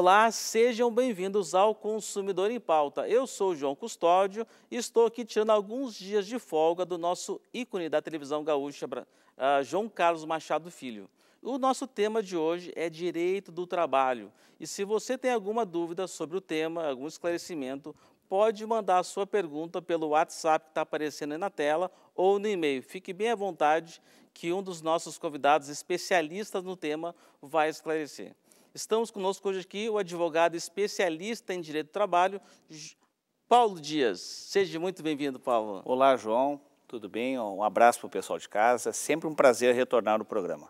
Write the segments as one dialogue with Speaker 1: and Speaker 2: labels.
Speaker 1: Olá, sejam bem-vindos ao Consumidor em Pauta. Eu sou João Custódio e estou aqui tirando alguns dias de folga do nosso ícone da televisão gaúcha, ah, João Carlos Machado Filho. O nosso tema de hoje é direito do trabalho. E se você tem alguma dúvida sobre o tema, algum esclarecimento, pode mandar a sua pergunta pelo WhatsApp que está aparecendo aí na tela ou no e-mail. Fique bem à vontade que um dos nossos convidados especialistas no tema vai esclarecer. Estamos conosco hoje aqui o advogado especialista em direito do trabalho, Paulo Dias. Seja muito bem-vindo, Paulo. Olá, João. Tudo bem? Um abraço para o pessoal de casa. Sempre um prazer retornar no programa.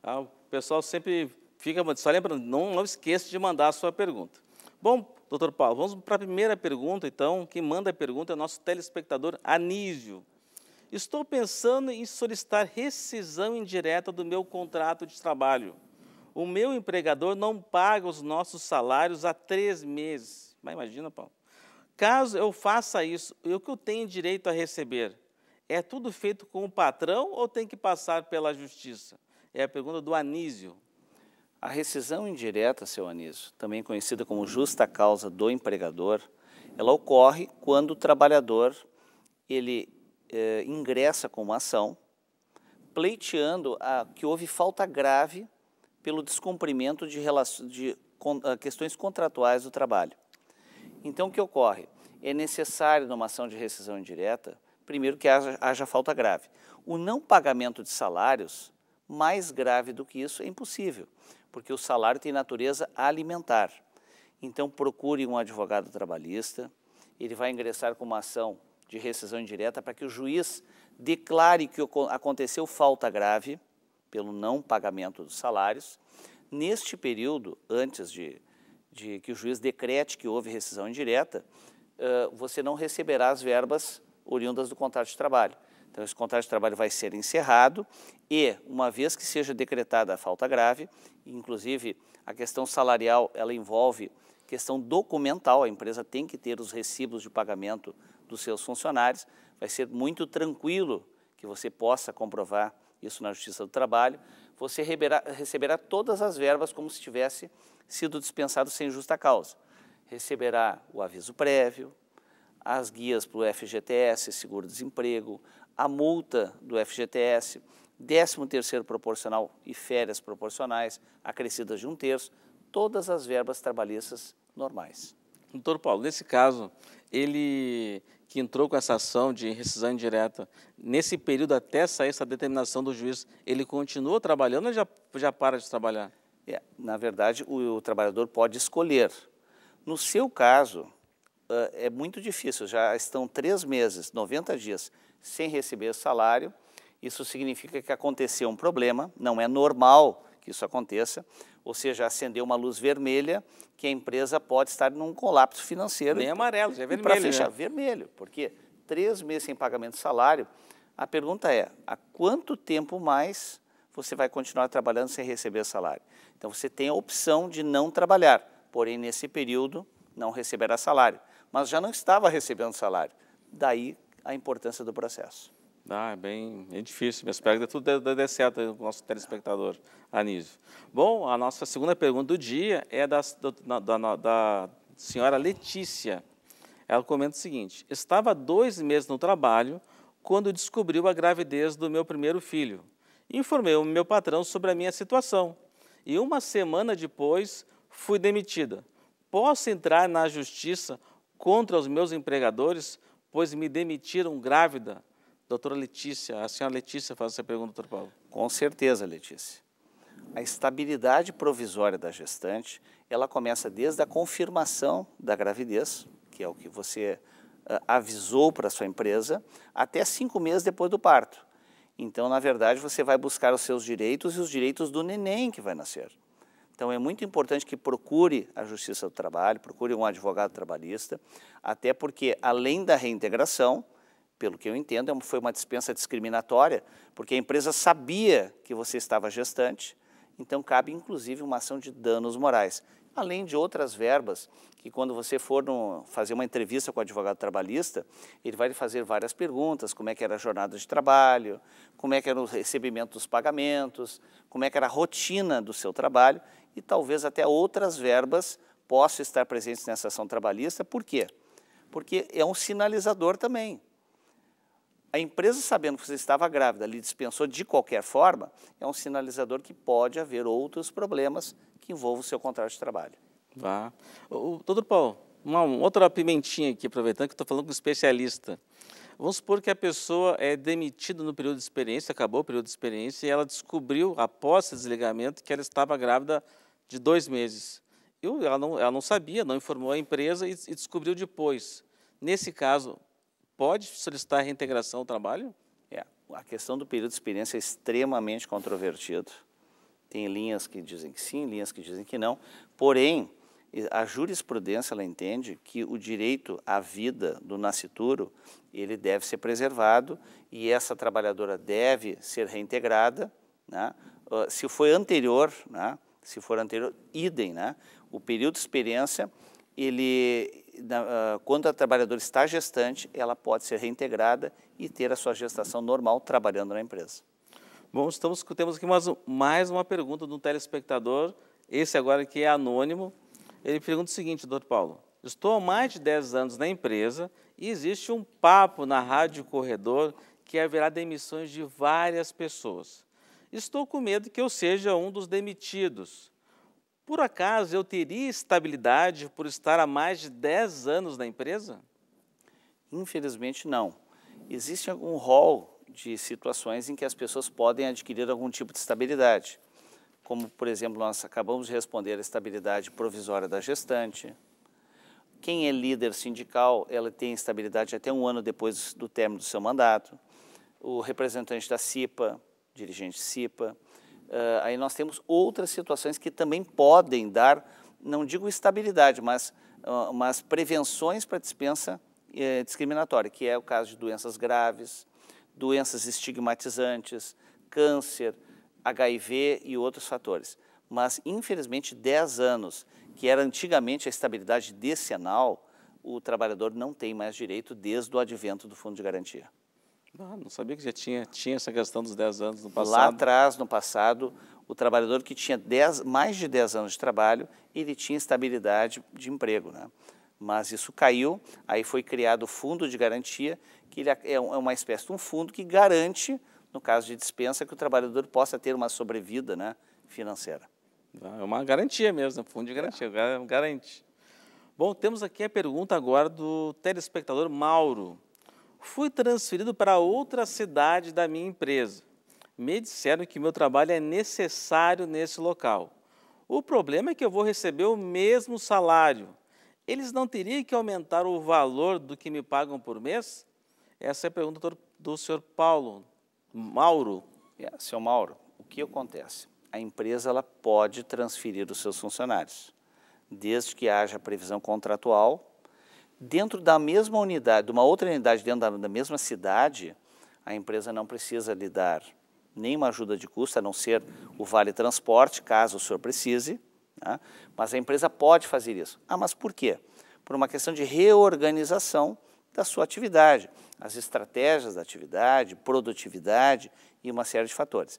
Speaker 1: Ah, o pessoal sempre fica. Só lembrando, não, não esqueça de mandar a sua pergunta. Bom, doutor Paulo, vamos para a primeira pergunta, então. Quem manda a pergunta é o nosso telespectador Anísio. Estou pensando em solicitar rescisão indireta do meu contrato de trabalho o meu empregador não paga os nossos salários há três meses. Mas imagina, Paulo. Caso eu faça isso, o que eu tenho direito a receber? É tudo feito com o patrão ou tem que passar pela justiça? É a pergunta do Anísio. A rescisão
Speaker 2: indireta, seu Anísio, também conhecida como justa causa do empregador, ela ocorre quando o trabalhador ele eh, ingressa com uma ação pleiteando a, que houve falta grave pelo descumprimento de, de con ah, questões contratuais do trabalho. Então, o que ocorre? É necessário, numa ação de rescisão indireta, primeiro que haja, haja falta grave. O não pagamento de salários, mais grave do que isso, é impossível, porque o salário tem natureza alimentar. Então, procure um advogado trabalhista, ele vai ingressar com uma ação de rescisão indireta para que o juiz declare que aconteceu falta grave pelo não pagamento dos salários. Neste período, antes de, de que o juiz decrete que houve rescisão indireta, uh, você não receberá as verbas oriundas do contrato de trabalho. Então, esse contrato de trabalho vai ser encerrado e, uma vez que seja decretada a falta grave, inclusive a questão salarial, ela envolve questão documental, a empresa tem que ter os recibos de pagamento dos seus funcionários, vai ser muito tranquilo que você possa comprovar isso na Justiça do Trabalho, você receberá todas as verbas como se tivesse sido dispensado sem justa causa. Receberá o aviso prévio, as guias para o FGTS, seguro-desemprego, a multa do FGTS, 13º proporcional e férias proporcionais, acrescidas de um
Speaker 1: terço, todas as verbas trabalhistas normais. Doutor Paulo, nesse caso, ele que entrou com essa ação de rescisão indireta, nesse período até sair essa determinação do juiz, ele continua trabalhando ou já, já para de trabalhar? É, na verdade, o, o, trabalhador pode escolher. No seu caso, uh, é muito
Speaker 2: difícil, já estão três meses, 90 dias, sem receber salário. Isso significa que aconteceu um problema, não é normal que isso aconteça, ou seja, acender uma luz vermelha, que a empresa pode estar num colapso financeiro. Nem amarelo, já é vermelho. Para né? fechar, né? vermelho, porque três meses sem pagamento de salário, a pergunta é, há quanto tempo mais você vai continuar trabalhando sem receber salário? Então, você tem a opção de não trabalhar, porém, nesse período, não receberá salário. Mas já não estava recebendo salário. Daí a importância do processo.
Speaker 1: Ah, é bem é difícil, mas espero que tudo dê, dê certo o nosso telespectador, Anísio. Bom, a nossa segunda pergunta do dia é da, da, da, da senhora Letícia. Ela comenta o seguinte, estava dois meses no trabalho quando descobriu a gravidez do meu primeiro filho. Informei o meu patrão sobre a minha situação e uma semana depois fui demitida. Posso entrar na justiça contra os meus empregadores, pois me demitiram grávida doutora Letícia, a senhora Letícia faz essa pergunta, doutor Paulo. Com certeza, Letícia. A estabilidade provisória da
Speaker 2: gestante, ela começa desde a confirmação da gravidez, que é o que você uh, avisou para a sua empresa, até cinco meses depois do parto. Então, na verdade, você vai buscar os seus direitos e os direitos do neném que vai nascer. Então, é muito importante que procure a Justiça do Trabalho, procure um advogado trabalhista, até porque, além da reintegração, pelo que eu entendo, é foi uma dispensa discriminatória, porque a empresa sabia que você estava gestante, então cabe inclusive uma ação de danos morais, além de outras verbas que quando você for no, fazer uma entrevista com o advogado trabalhista, ele vai lhe fazer várias perguntas, como é que era a jornada de trabalho, como é que era o recebimento dos pagamentos, como é que era a rotina do seu trabalho e talvez até outras verbas possam estar presentes nessa ação trabalhista. Por quê? Porque é um sinalizador também. A empresa, sabendo que você estava grávida, lhe dispensou de qualquer forma, é um sinalizador que pode haver outros problemas que envolvam
Speaker 1: o seu contrato de trabalho. Vá. doutor Paulo, uma, uma outra pimentinha aqui, aproveitando que estou falando com um especialista. Vamos supor que a pessoa é demitida no período de experiência, acabou o período de experiência, e ela descobriu, após esse desligamento, que ela estava grávida de dois meses. Eu, ela, não, ela não sabia, não informou a empresa e, e descobriu depois. Nesse caso, pode solicitar a reintegração ao trabalho? É. A questão do período
Speaker 2: de experiência é extremamente controvertida. Tem linhas que dizem que sim, linhas que dizem que não. Porém, a jurisprudência ela entende que o direito à vida do nascituro ele deve ser preservado e essa trabalhadora deve ser reintegrada, né? Ah, se foi anterior, né? se for anterior, idem, né? o período de experiência ele, ah, quando a trabalhadora está gestante, ela pode ser reintegrada e ter a sua gestação normal trabalhando na empresa.
Speaker 1: Bom, estamos, temos aqui mais, mais uma pergunta de um telespectador, esse agora que é anônimo. Ele pergunta o seguinte, doutor Paulo, estou há mais de 10 anos na empresa e existe um papo na rádio corredor que haverá demissões de várias pessoas. Estou com medo que eu seja um dos demitidos. Por acaso eu teria estabilidade por estar há mais de 10 anos na empresa? Infelizmente, não. Existe algum rol de situações em que
Speaker 2: as pessoas podem adquirir algum tipo de estabilidade, como, por exemplo, nós acabamos de responder a estabilidade provisória da gestante. Quem é líder sindical, ela tem estabilidade até um ano depois do término do seu mandato. O representante da CIPA, dirigente CIPA, Uh, aí nós temos outras situações que também podem dar, não digo estabilidade, mas, uh, mas prevenções para dispensa eh, discriminatória, que é o caso de doenças graves, doenças estigmatizantes, câncer, HIV e outros fatores. Mas, infelizmente, 10 anos, que era antigamente a estabilidade decenal, o trabalhador não tem mais direito desde o advento do Fundo de Garantia. Ah, não sabia que já tinha, tinha essa questão dos 10 anos no passado. Lá atrás, no passado, o trabalhador que tinha dez, mais de 10 anos de trabalho, ele tinha estabilidade de emprego, né? Mas isso caiu, aí foi criado o fundo de garantia, que é, é uma espécie de um fundo que garante, no caso de
Speaker 1: dispensa, que o trabalhador possa ter uma sobrevida né, financeira. Ah, é uma garantia mesmo, é fundo de garantia, é. garante. Bom, temos aqui a pergunta agora do telespectador Mauro fui transferido para outra cidade da minha empresa. Me disseram que meu trabalho é necessário nesse local. O problema é que eu vou receber o mesmo salário. Eles não teriam que aumentar o valor do que me pagam por mês? Essa é a pergunta do senhor Paulo. Mauro.
Speaker 2: É, senhor Mauro, o que acontece? A empresa ela pode transferir os seus funcionários, desde que haja previsão contratual dentro da mesma unidade, de uma outra unidade dentro da, da mesma cidade, a empresa não precisa lhe dar nenhuma ajuda de custo, a não ser o vale transporte, caso o senhor precise, né? mas a empresa pode fazer isso. Ah, mas por quê? Por uma questão de reorganização da sua atividade, as estratégias da atividade, produtividade e uma série de fatores.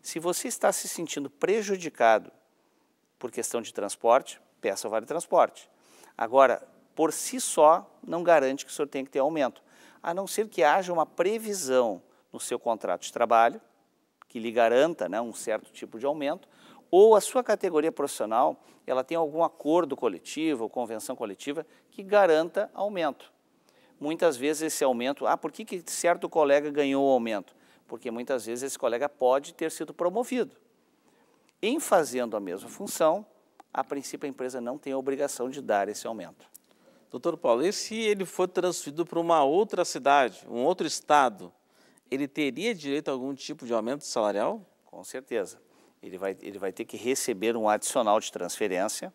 Speaker 2: Se você está se sentindo prejudicado por questão de transporte, peça o vale transporte. Agora, por si só, não garante que o senhor tem que ter aumento, a não ser que haja uma previsão no seu contrato de trabalho que lhe garanta né, um certo tipo de aumento, ou a sua categoria profissional ela tem algum acordo coletivo ou convenção coletiva que garanta aumento. Muitas vezes esse aumento, ah, por que, que certo colega ganhou o aumento? Porque muitas vezes esse colega pode ter sido promovido. Em fazendo a mesma função,
Speaker 1: a princípio a empresa não tem a obrigação de dar esse aumento. Doutor Paulo, e se ele for transferido para uma outra cidade, um outro estado, ele teria direito a algum tipo de aumento salarial? Com certeza. Ele vai, ele vai ter que receber um adicional de
Speaker 2: transferência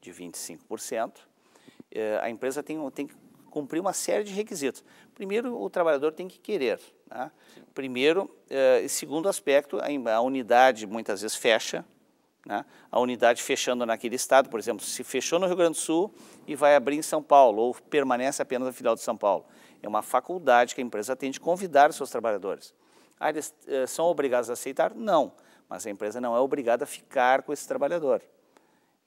Speaker 2: de 25%. É, a empresa tem, tem que cumprir uma série de requisitos. Primeiro, o trabalhador tem que querer. Né? Primeiro, é, segundo aspecto, a, a unidade muitas vezes fecha, né, a unidade fechando naquele estado, por exemplo, se fechou no Rio Grande do Sul e vai abrir em São Paulo, ou permanece apenas na filial de São Paulo. É uma faculdade que a empresa tem de convidar seus trabalhadores. Ah, eles eh, são obrigados a aceitar? Não, mas a empresa não é obrigada a ficar com esse trabalhador.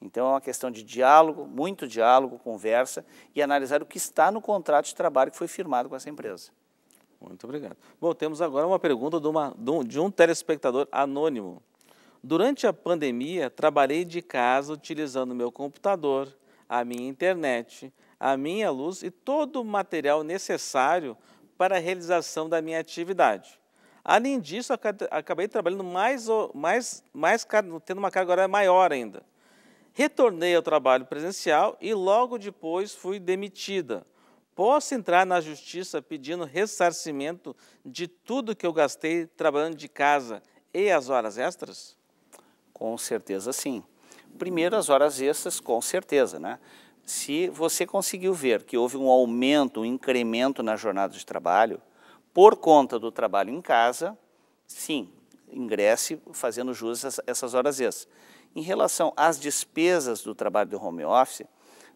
Speaker 2: Então é uma questão de diálogo, muito diálogo, conversa e analisar o que está no contrato
Speaker 1: de trabalho que foi firmado com essa empresa. Muito obrigado. Bom, temos agora uma pergunta de, uma, de um telespectador anônimo. Durante a pandemia, trabalhei de casa utilizando meu computador, a minha internet, a minha luz e todo o material necessário para a realização da minha atividade. Além disso, acabei trabalhando mais, mais, mais tendo uma carga horária maior ainda. Retornei ao trabalho presencial e logo depois fui demitida. Posso entrar na justiça pedindo ressarcimento de tudo que eu gastei trabalhando de casa e as horas extras?
Speaker 2: Com certeza sim. Primeiro, as horas extras, com certeza, né? Se você conseguiu ver que houve um aumento, um incremento na jornada de trabalho, por conta do trabalho em casa, sim, ingresse fazendo jus a essas horas extras. Em relação às despesas do trabalho de home office,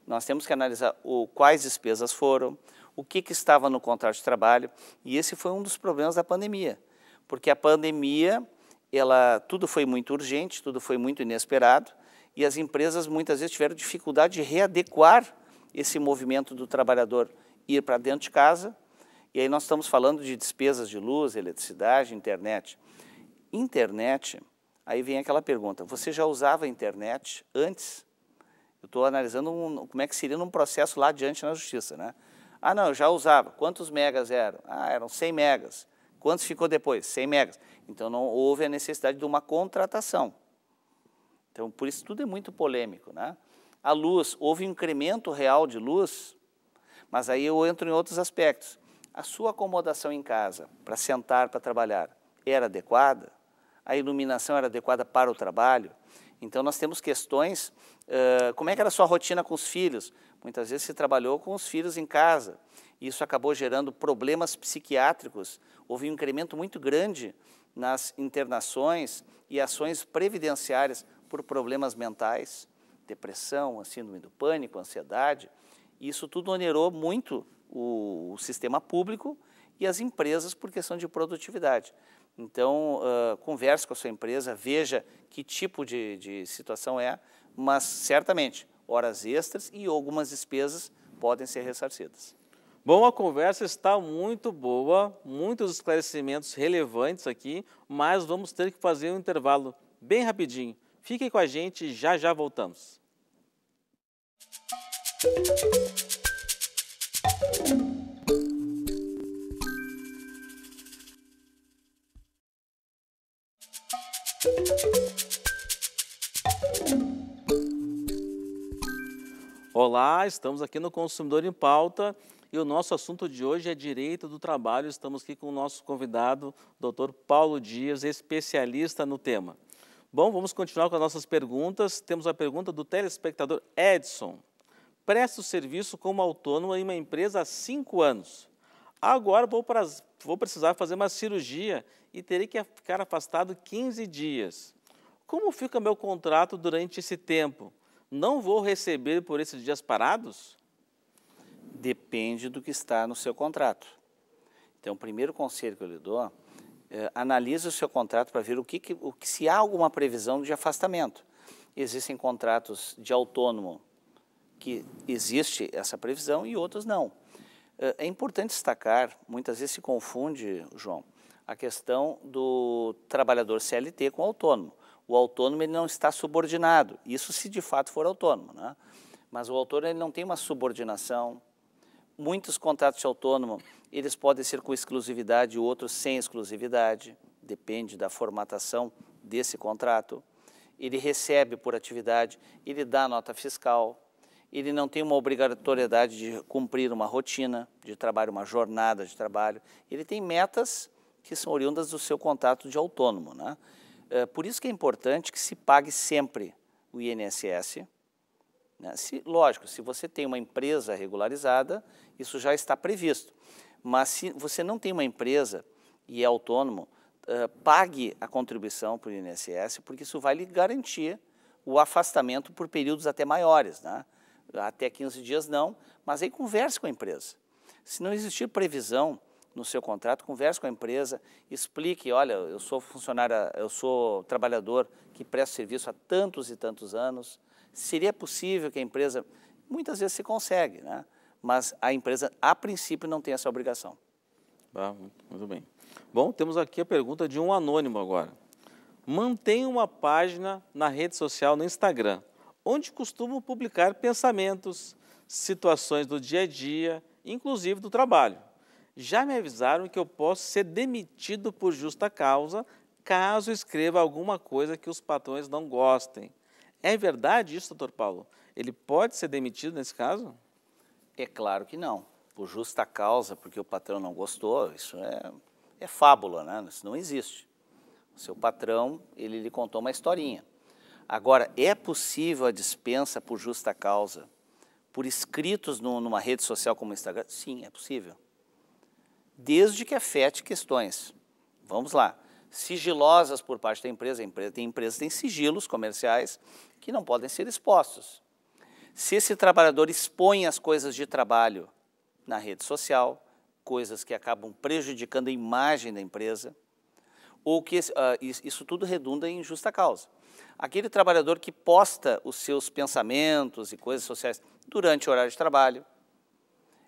Speaker 2: nós temos que analisar o, quais despesas foram, o que, que estava no contrato de trabalho, e esse foi um dos problemas da pandemia, porque a pandemia ela, tudo foi muito urgente, tudo foi muito inesperado, e as empresas muitas vezes tiveram dificuldade de readequar esse movimento do trabalhador ir para dentro de casa, e aí nós estamos falando de despesas de luz, eletricidade, internet. Internet, aí vem aquela pergunta, você já usava internet antes? Eu estou analisando um, como é que seria num processo lá adiante na justiça, né? Ah, não, eu já usava. Quantos megas eram? Ah, eram 100 megas. Quantos ficou depois? 100 megas. Então não houve a necessidade de uma contratação. Então por isso tudo é muito polêmico, né? A luz, houve um incremento real de luz, mas aí eu entro em outros aspectos. A sua acomodação em casa, para sentar, para trabalhar, era adequada? A iluminação era adequada para o trabalho? Então nós temos questões, uh, como é que era a sua rotina com os filhos? Muitas vezes se trabalhou com os filhos em casa. Isso acabou gerando problemas psiquiátricos. Houve um incremento muito grande nas internações e ações previdenciárias por problemas mentais, depressão, síndrome do pânico, ansiedade. Isso tudo onerou muito o, o sistema público e as empresas por questão de produtividade. Então, uh, converse com a sua empresa, veja que tipo de, de situação é, mas
Speaker 1: certamente horas extras e algumas despesas podem ser ressarcidas. Bom, a conversa está muito boa, muitos esclarecimentos relevantes aqui, mas vamos ter que fazer um intervalo bem rapidinho. Fiquem com a gente, já já voltamos. Olá, estamos aqui no Consumidor em Pauta e o nosso assunto de hoje é direito do trabalho. Estamos aqui com o nosso convidado, doutor Paulo Dias, especialista no tema. Bom, vamos continuar com as nossas perguntas. Temos a pergunta do telespectador Edson. Presta o serviço como autônomo em uma empresa há cinco anos. Agora vou, pra, vou precisar fazer uma cirurgia e terei que ficar afastado 15 dias. Como fica meu contrato durante esse tempo? Não vou receber por esses dias parados? Depende do que está
Speaker 2: no seu contrato. Então, o primeiro conselho que eu lhe dou, é, analise o seu contrato para ver o que, o que se há alguma previsão de afastamento. Existem contratos de autônomo que existe essa previsão e outros não. É, é importante destacar, muitas vezes se confunde, João, a questão do trabalhador CLT com autônomo. O autônomo ele não está subordinado, isso se de fato for autônomo, né? mas o autônomo ele não tem uma subordinação, muitos contratos de autônomo, eles podem ser com exclusividade, outros sem exclusividade, depende da formatação desse contrato. Ele recebe por atividade, ele dá nota fiscal, ele não tem uma obrigatoriedade de cumprir uma rotina de trabalho, uma jornada de trabalho. Ele tem metas que são oriundas do seu contrato de autônomo. Né? É, por isso que é importante que se pague sempre o INSS, né? Se, lógico, se você tem uma empresa regularizada, isso já está previsto. Mas se você não tem uma empresa e é autônomo, uh, pague a contribuição para o INSS, porque isso vai lhe garantir o afastamento por períodos até maiores, né? até 15 dias não, mas aí converse com a empresa. Se não existir previsão no seu contrato, converse com a empresa, explique, olha, eu sou funcionário, eu sou trabalhador que presta serviço há tantos e tantos anos, Seria possível que a empresa, muitas vezes se consegue, né? mas a empresa, a princípio, não tem essa obrigação.
Speaker 1: Ah, muito bem. Bom, temos aqui a pergunta de um anônimo agora. Mantenho uma página na rede social, no Instagram, onde costumo publicar pensamentos, situações do dia a dia, inclusive do trabalho. Já me avisaram que eu posso ser demitido por justa causa caso escreva alguma coisa que os patrões não gostem. É verdade isso, doutor Paulo? Ele pode ser demitido nesse caso? É claro que não. Por justa
Speaker 2: causa, porque o patrão não gostou, isso é, é fábula, né? isso não existe. O seu patrão, ele lhe contou uma historinha. Agora, é possível a dispensa por justa causa, por escritos no, numa rede social como o Instagram? Sim, é possível. Desde que afete questões. Vamos lá sigilosas por parte da empresa. empresa tem empresas que têm sigilos comerciais que não podem ser expostos. Se esse trabalhador expõe as coisas de trabalho na rede social, coisas que acabam prejudicando a imagem da empresa, ou que uh, isso tudo redunda em justa causa. Aquele trabalhador que posta os seus pensamentos e coisas sociais durante o horário de trabalho,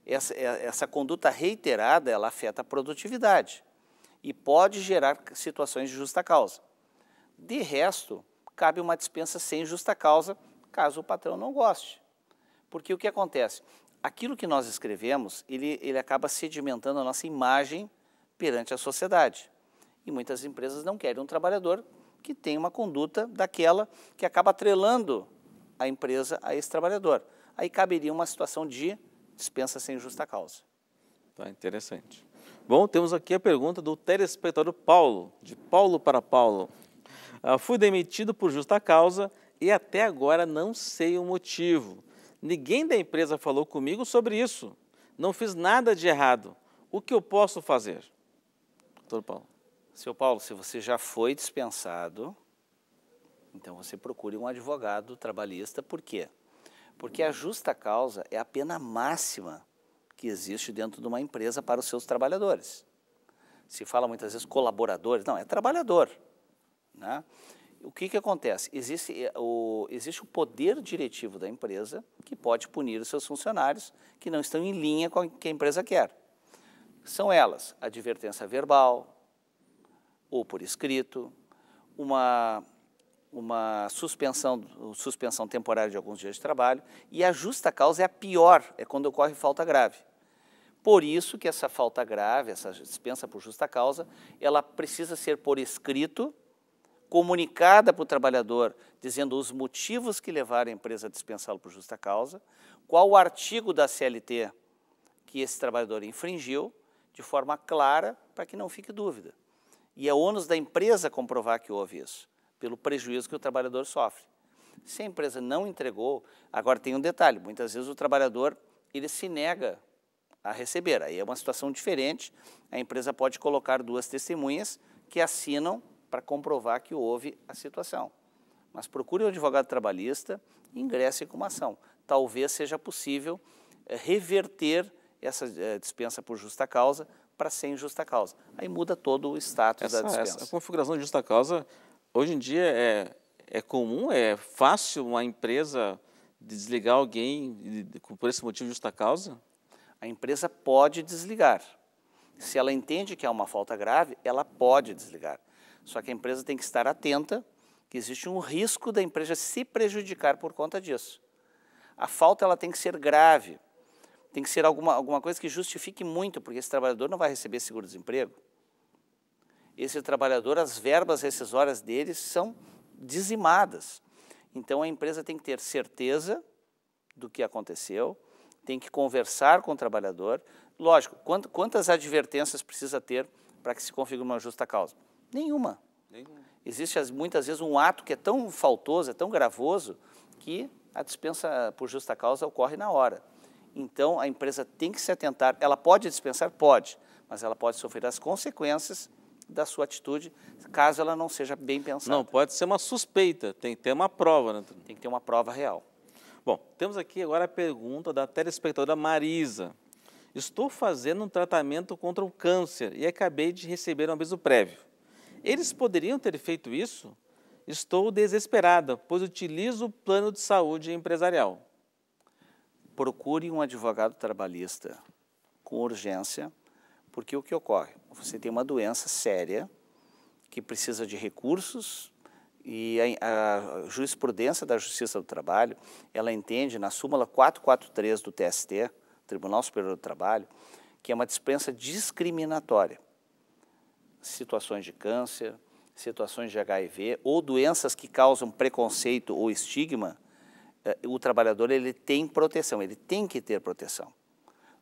Speaker 2: essa, é, essa conduta reiterada ela afeta a produtividade e pode gerar situações de justa causa. De resto, cabe uma dispensa sem justa causa, caso o patrão não goste. Porque o que acontece? Aquilo que nós escrevemos, ele, ele acaba sedimentando a nossa imagem perante a sociedade. E muitas empresas não querem um trabalhador que tem uma conduta daquela que acaba atrelando a empresa a esse trabalhador. Aí caberia uma situação de dispensa sem justa causa.
Speaker 1: Tá interessante. Bom, temos aqui a pergunta do telespectador Paulo, de Paulo para Paulo. Ah, fui demitido por justa causa e até agora não sei o motivo. Ninguém da empresa falou comigo sobre isso. Não fiz nada de errado. O que eu posso fazer? Doutor Paulo. Seu Paulo, se você já
Speaker 2: foi dispensado, então você procure um advogado trabalhista. Por quê? Porque a justa causa é a pena máxima que existe dentro de uma empresa para os seus trabalhadores. Se fala muitas vezes colaboradores, não, é trabalhador. Né? O que, que acontece? Existe eh, o, existe o poder diretivo da empresa que pode punir os seus funcionários que não estão em linha com o que a empresa quer. São elas advertência verbal ou por escrito, uma uma suspensão, suspensão temporária de alguns dias de trabalho, e a justa causa é a pior, é quando ocorre falta grave. Por isso que essa falta grave, essa dispensa por justa causa, ela precisa ser por escrito, comunicada para o trabalhador, dizendo os motivos que levaram a empresa a dispensá-lo por justa causa, qual o artigo da CLT que esse trabalhador infringiu, de forma clara, para que não fique dúvida. E é ônus da empresa comprovar que houve isso, pelo prejuízo que o trabalhador sofre. Se a empresa não entregou, agora tem um detalhe, muitas vezes o trabalhador ele se nega a receber. Aí é uma situação diferente. A empresa pode colocar duas testemunhas que assinam para comprovar que houve a situação. Mas procure um advogado trabalhista e ingresse com uma ação. Talvez seja possível eh, reverter essa eh, dispensa
Speaker 1: por justa causa para sem justa causa. Aí muda todo o status essa, da dispensa. Essa configuração de justa causa, hoje em dia, é, é comum, é fácil uma empresa desligar alguém por esse motivo de justa causa? A empresa pode
Speaker 2: desligar. Se ela entende que há uma falta grave, ela pode desligar. Só que a empresa tem que estar atenta que existe um risco da empresa se prejudicar por conta disso. A falta ela tem que ser grave, tem que ser alguma, alguma coisa que justifique muito, porque esse trabalhador não vai receber seguro-desemprego. Esse trabalhador, as verbas rescisórias dele são dizimadas. Então a empresa tem que ter certeza do que aconteceu, tem que conversar com o trabalhador. Lógico, quantas advertências precisa ter para que se configure uma justa causa? Nenhuma. Nenhuma. Existe muitas vezes um ato que é tão faltoso, é tão gravoso, que a dispensa por justa causa ocorre na hora. Então, a empresa tem que se atentar. Ela pode dispensar? Pode. Mas ela pode sofrer as consequências da sua atitude, caso ela não seja bem pensada.
Speaker 1: Não, pode ser uma suspeita, tem que ter uma prova. Né? Tem que ter uma prova real. Bom, temos aqui agora a pergunta da telespectadora Marisa. Estou fazendo um tratamento contra o câncer e acabei de receber um aviso prévio. Eles poderiam ter feito isso? Estou desesperada, pois utilizo o plano de saúde empresarial. Procure um advogado trabalhista com
Speaker 2: urgência, porque o que ocorre? Você tem uma doença séria que precisa de recursos, e a, a jurisprudência da Justiça do Trabalho, ela entende na súmula 443 do TST, Tribunal Superior do Trabalho, que é uma dispensa discriminatória. Situações de câncer, situações de HIV ou doenças que causam preconceito ou estigma, eh, o trabalhador ele tem proteção, ele tem que ter proteção.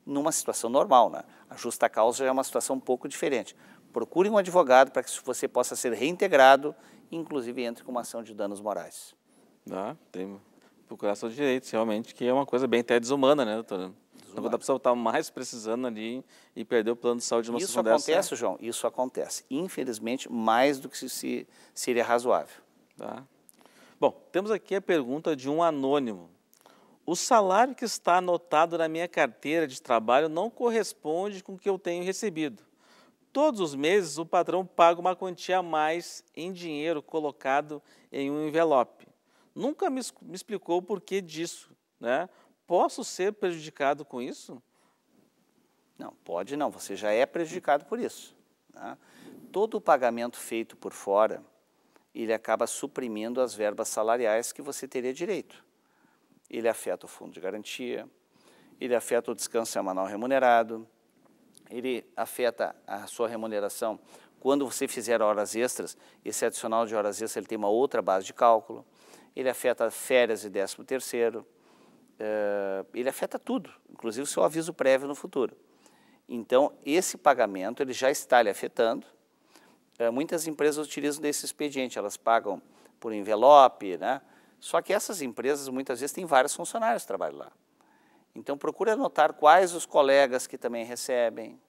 Speaker 2: Numa situação normal, né? a justa causa é uma situação um pouco diferente. Procure um advogado para que você possa ser
Speaker 1: reintegrado inclusive entre com uma ação de danos morais. Ah, tem procurar seus direitos, realmente, que é uma coisa bem até desumana, né, doutor? Desumana. Quando a pessoa está mais precisando ali e perdeu o plano de saúde de uma Isso acontece, dessa. João, isso acontece.
Speaker 2: Infelizmente, mais do
Speaker 1: que se, se seria razoável. Tá. Bom, temos aqui a pergunta de um anônimo. O salário que está anotado na minha carteira de trabalho não corresponde com o que eu tenho recebido. Todos os meses, o patrão paga uma quantia a mais em dinheiro colocado em um envelope. Nunca me, me explicou o porquê disso. Né? Posso ser prejudicado com isso? Não,
Speaker 2: pode não. Você já é prejudicado por isso. Né? Todo o pagamento feito por fora, ele acaba suprimindo as verbas salariais que você teria direito. Ele afeta o fundo de garantia, ele afeta o descanso semanal remunerado, ele afeta a sua remuneração. Quando você fizer horas extras, esse adicional de horas extras ele tem uma outra base de cálculo, ele afeta férias e décimo terceiro, eh, ele afeta tudo, inclusive o seu aviso prévio no futuro. Então, esse pagamento ele já está lhe afetando. Eh, muitas empresas utilizam desse expediente, elas pagam por envelope, né? Só que essas empresas muitas vezes têm vários funcionários que trabalham lá. Então, procure anotar quais os colegas que também recebem,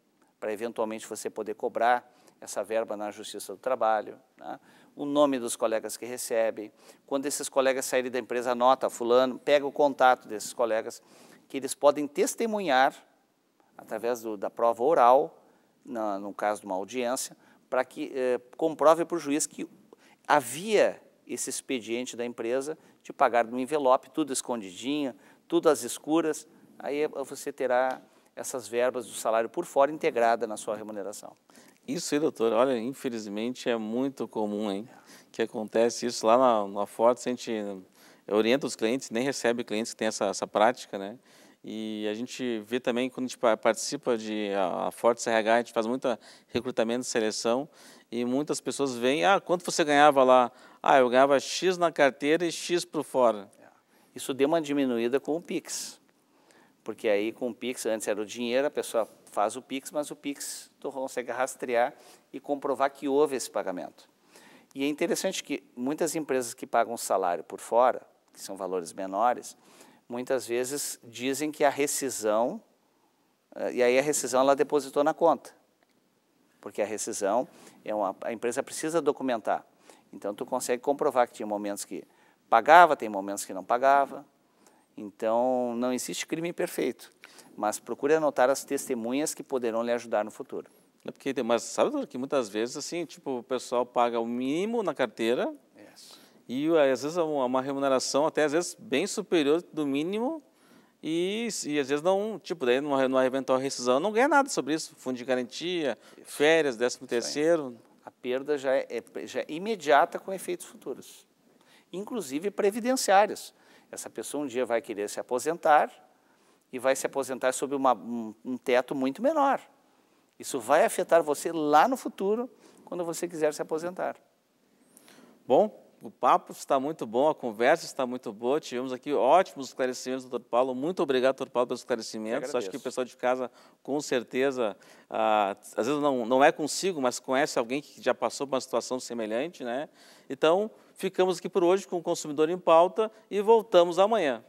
Speaker 2: para eventualmente você poder cobrar essa verba na Justiça do Trabalho, né? o nome dos colegas que recebem. Quando esses colegas saírem da empresa, anota fulano, pega o contato desses colegas, que eles podem testemunhar, através do, da prova oral, na, no caso de uma audiência, para que eh, comprove para o juiz que havia esse expediente da empresa de pagar no envelope, tudo escondidinho, tudo às escuras, aí você terá essas verbas do salário por
Speaker 1: fora integrada na sua remuneração. Isso aí, doutor. Olha, infelizmente é muito comum, hein? Que acontece isso lá na, na Fortes, a gente eh, orienta os clientes, nem recebe clientes que têm essa, essa prática, né? E a gente vê também, quando a gente participa de a Forte CRH, a gente faz muito recrutamento e seleção, e muitas pessoas vêm, ah, quanto você ganhava lá? Ah, eu ganhava X na carteira e X por fora. É isso deu uma diminuída com o Pix. Porque aí com o Pix, antes era o dinheiro, a pessoa faz
Speaker 2: o Pix, mas o Pix tu consegue rastrear e comprovar que houve esse pagamento. E é interessante que muitas empresas que pagam salário por fora, que são valores menores, muitas vezes dizem que a rescisão, eh, e aí a rescisão ela depositou na conta. Porque a rescisão, é uma, a empresa precisa documentar. Então, tu consegue comprovar que tinha momentos que pagava, tem momentos que não pagava. Então, não existe crime perfeito, mas procure anotar as testemunhas que
Speaker 1: poderão lhe ajudar no futuro. É porque, mas sabe que muitas vezes, assim, tipo, o pessoal paga o mínimo na carteira Isso. e eh, às vezes é, é uma remuneração até às vezes bem superior do mínimo e, e às vezes não, tipo, daí numa, numa eventual rescisão não ganha nada sobre isso, fundo de garantia, férias, décimo terceiro. A perda já é, é, já é
Speaker 2: imediata com efeitos futuros inclusive previdenciárias. Essa pessoa um dia vai querer se aposentar e vai se aposentar sob uma, um, um teto muito menor.
Speaker 1: Isso vai afetar você lá no futuro, quando você quiser se aposentar. Bom, o papo está muito bom, a conversa está muito boa. Tivemos aqui ótimos esclarecimentos, doutor Paulo. Muito obrigado, doutor Paulo, pelos esclarecimentos. Acho que o pessoal de casa, com certeza, ah, às vezes não, não é consigo, mas conhece alguém que já passou por uma situação semelhante, né? Então, ficamos aqui por hoje com o Consumidor em Pauta e voltamos amanhã.